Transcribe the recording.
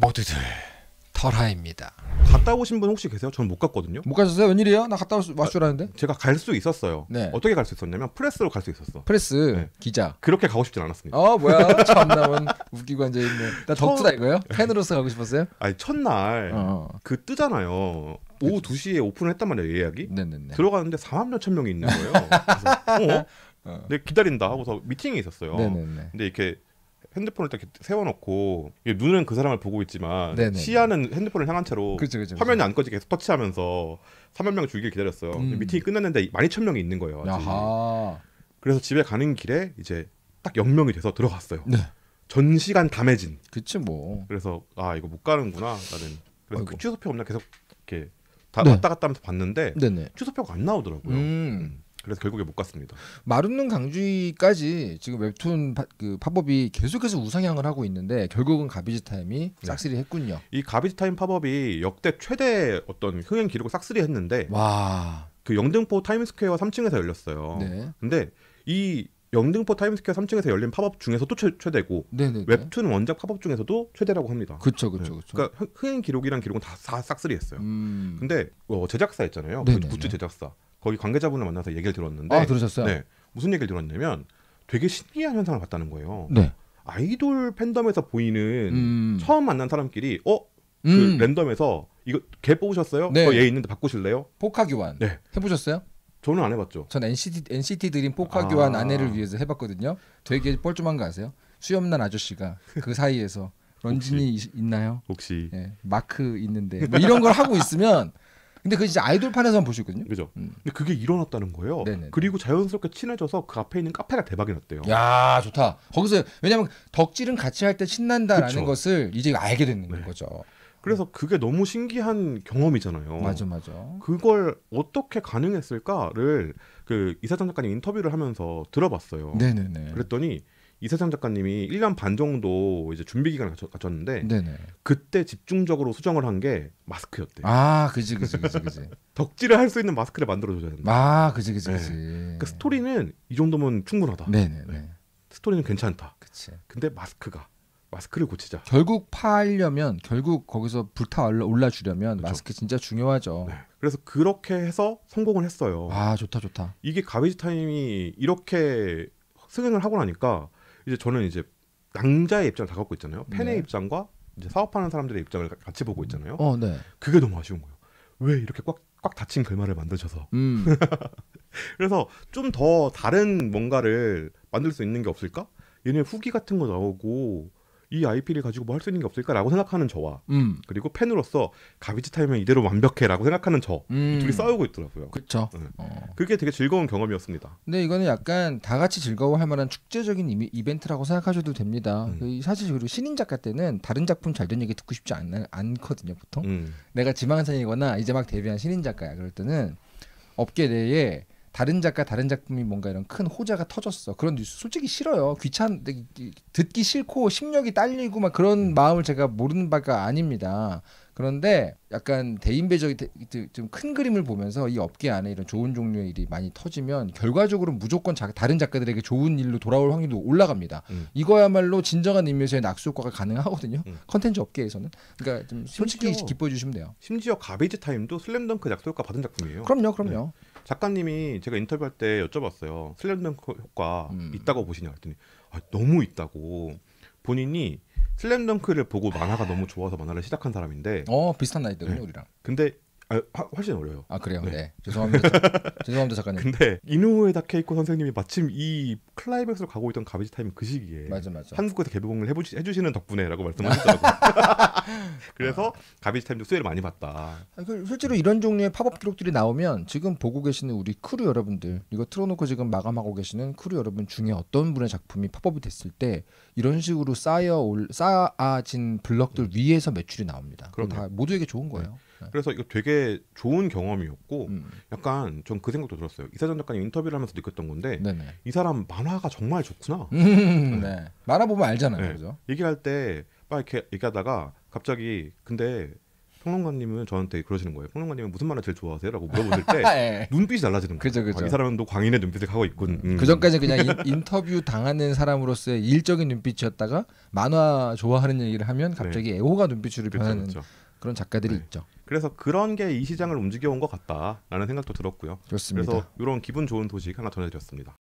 모두들 털하입니다. 갔다 오신 분 혹시 계세요? 저는 못 갔거든요. 못 가셨어요? 웬일이에요? 나 갔다 왔줄알는데 아, 제가 갈 수 있었어요. 네. 어떻게 갈 수 있었냐면 프레스로 갈 수 있었어. 프레스 네. 기자. 그렇게 가고 싶진 않았습니다. 어 뭐야? 참나원 웃기고 앉아 있네. 나 덕후다 이거요? 팬으로서 가고 싶었어요? 아니 첫날 어. 어. 그 뜨잖아요. 오후 그치. 그렇죠. 2시에 오픈을 했단 말이에요 예약이. 네네네. 들어가는데 4만 몇천 명이 있는 거예요. 그래서, 어? 어. 근데 네, 기다린다 하고서 미팅이 있었어요. 네네네. 근데 이렇게 핸드폰을 딱 세워놓고 눈은 그 사람을 보고 있지만 네네. 시야는 핸드폰을 향한 채로 그쵸, 그쵸, 화면이 그쵸. 안 꺼지게 계속 터치하면서 3만 명줄기를 기다렸어요. 음. 미팅이 끝났는데 12,000명이 있는 거예요. 그래서 집에 가는 길에 이제 딱 0명이 돼서 들어갔어요. 네. 전 시간 담해진. 그치 뭐. 그래서 아 이거 못 가는구나 나는. 그래서 그 취소표 없나 계속 이렇게 다 네. 왔다 갔다 하면서 봤는데 네네. 취소표가 안 나오더라고요. 음. 그래서 결국에 못 갔습니다. 마룻눈 강주까지 지금 웹툰 파, 그 팝업이 계속해서 우상향을 하고 있는데 결국은 가비지 타임이 네. 싹쓸이 했군요. 이 가비지 타임 팝업이 역대 최대 어떤 흥행 기록을 싹쓸이 했는데 와. 그 영등포 타임스퀘어 3층에서 열렸어요. 네. 근데 이 영등포 타임스퀘어 3층에서 열린 팝업 중에서도 최, 최대고 네네네. 네, 네. 웹툰 원작 팝업 중에서도 최대라고 합니다. 그렇죠, 그렇죠, 네. 그러니까 흥행 기록이랑 기록은 다 싹쓸이했어요. 음. 근데 어, 제작사 있잖아요. 굿즈 제작사 거기 관계자분을 만나서 얘기를 들었는데 아, 들으셨어요? 네. 무슨 얘기를 들었냐면 되게 신기한 현상을 봤다는 거예요. 네. 아이돌 팬덤에서 보이는 음. 처음 만난 사람끼리 어? 그 음. 랜덤에서 이거 개 뽑으셨어요? 네. 얘 있는데 바꾸실래요? 포카 교환. 네. 해 보셨어요? 저는 안 해봤죠. 전 NCT NCT 드림 포카 교환 아. 아내를 위해서 해봤거든요. 되게 뻘쭘한 거 아세요? 수염난 아저씨가 그 사이에서 런쥔이 혹시, 있나요? 혹시 네, 마크 있는데 뭐 이런 걸 하고 있으면 근데 그 이제 아이돌판에서만 볼 수 있거든요. 그죠. 음. 근데 그게 일어났다는 거예요. 네네네. 그리고 자연스럽게 친해져서 그 앞에 있는 카페가 대박이 났대요. 야 좋다. 거기서 왜냐면 덕질은 같이 할 때 신난다라는 그쵸. 것을 이제 알게 되는 네. 거죠. 그래서 음. 그게 너무 신기한 경험이잖아요. 맞아, 맞아. 그걸 어떻게 가능했을까를 그 이사장 작가님 인터뷰를 하면서 들어봤어요. 네네네. 그랬더니 이세창 작가님이 1년 반 정도 이제 준비 기간을 갖췄는데 네네. 그때 집중적으로 수정을 한 게 마스크였대요. 아, 그지 그지 그지 덕질을 할 수 있는 마스크를 만들어 줘야 된다. 아, 그지 그지 그지. 네. 그러니까 스토리는 이 정도면 충분하다. 네네 네. 스토리는 괜찮다. 그치. 근데 마스크가 마스크를 고치자. 결국 파하려면 결국 거기서 불타 올라 주려면 그렇 마스크 진짜 중요하죠. 네. 그래서 그렇게 해서 성공을 했어요. 아 좋다 좋다. 이게 가베지 타임이 이렇게 승행을 하고 나니까 이제 저는 이제 낭자의 입장을 다 갖고 있잖아요. 팬의 네. 입장과 이제 사업하는 사람들의 입장을 같이 보고 있잖아요. 어, 네. 그게 너무 아쉬운 거예요. 왜 이렇게 꽉, 꽉 닫힌 결말을 만드셔서. 음. 그래서 좀 더 다른 뭔가를 만들 수 있는 게 없을까? 얘네 후기 같은 거 나오고 이 IP를 가지고 뭐 할 수 있는 게 없을까라고 생각하는 저와 음. 그리고 팬으로서 가비지 타이밍 이대로 완벽해라고 생각하는 저 음. 둘이 싸우고 있더라고요. 그렇죠. 네. 어. 그게 되게 즐거운 경험이었습니다. 근데 이거는 약간 다 같이 즐거워할 만한 축제적인 이미, 이벤트라고 생각하셔도 됩니다. 음. 그 사실 그리고 신인 작가 때는 다른 작품 잘된 얘기 듣고 싶지 않, 않거든요. 보통 음. 내가 지망생이거나 이제 막 데뷔한 신인 작가야 그럴 때는 업계 내에 다른 작가 다른 작품이 뭔가 이런 큰 호자가 터졌어 그런 뉴스 솔직히 싫어요 귀찮 네, 듣기 싫고 심력이 딸리고 막 그런 음. 마음을 제가 모르는 바가 아닙니다 그런데 약간 대인배적이 좀 큰 그림을 보면서 이 업계 안에 이런 좋은 종류의 일이 많이 터지면 결과적으로 무조건 자, 다른 작가들에게 좋은 일로 돌아올 확률도 올라갑니다. 음. 이거야말로 진정한 의미에서의 낙수 효과가 가능하거든요. 음. 컨텐츠 음. 업계에서는 그러니까 좀 솔직히 심지어, 기뻐해 주시면 돼요. 심지어 가베이지 타임도 슬램덩크 낙수 효과 받은 작품이에요. 그럼요, 그럼요. 네. 작가님이 제가 인터뷰할 때 여쭤봤어요. 슬램덩크 효과 음. 있다고 보시냐 했더니 아, 너무 있다고 본인이 슬램덩크를 보고 만화가 너무 좋아서 만화를 시작한 사람인데 어 비슷한 나이대군요 네. 우리랑 근데 아, 훨씬 어려요. 아 그래요. 네, 네. 죄송합니다. 죄송합니다 작가님. 근데 이노에다 케이코 선생님이 마침 이 클라이맥스로 가고 있던 가베지 타임 그 시기에 맞아 맞아. 한국에서 개봉을 해보시, 해주시는 덕분에라고 말씀하셨더라고 그래서 아. 가베지 타임도 수혜를 많이 봤다. 아, 그, 실제로 이런 종류의 팝업 기록들이 나오면 지금 보고 계시는 우리 크루 여러분들 이거 틀어놓고 지금 마감하고 계시는 크루 여러분 중에 어떤 분의 작품이 팝업이 됐을 때 이런 식으로 쌓여 올 쌓아진 블럭들 음. 위에서 매출이 나옵니다. 그럼 다 모두에게 좋은 거예요. 네. 네. 그래서 이거 되게 좋은 경험이었고 음. 약간 전 그 생각도 들었어요. 이사전 작가님 인터뷰를 하면서 느꼈던 건데 네네. 이 사람 만화가 정말 좋구나. 음, 네. 네. 만화 보면 알잖아요. 네. 그죠? 얘기할 때막 이렇게 얘기하다가 갑자기 근데 평론가님은 저한테 그러시는 거예요. 평론가님은 무슨 만화 제일 좋아하세요?라고 물어보실 때 예. 눈빛이 달라지는 거예요. 그죠, 그죠. 아, 이 사람은 또 광인의 눈빛을 하고 있군. 음. 음. 그 전까지 그냥 인, 터뷰 당하는 사람으로서의 일적인 눈빛이었다가 만화 좋아하는 얘기를 하면 갑자기 네. 애호가 눈빛으로 변하는 그렇죠 그런 작가들이 네. 있죠. 그래서 그런 게 이 시장을 움직여온 것 같다라는 생각도 들었고요. 그습니다 그래서 이런 기분 좋은 소식 하나 전해드렸습니다.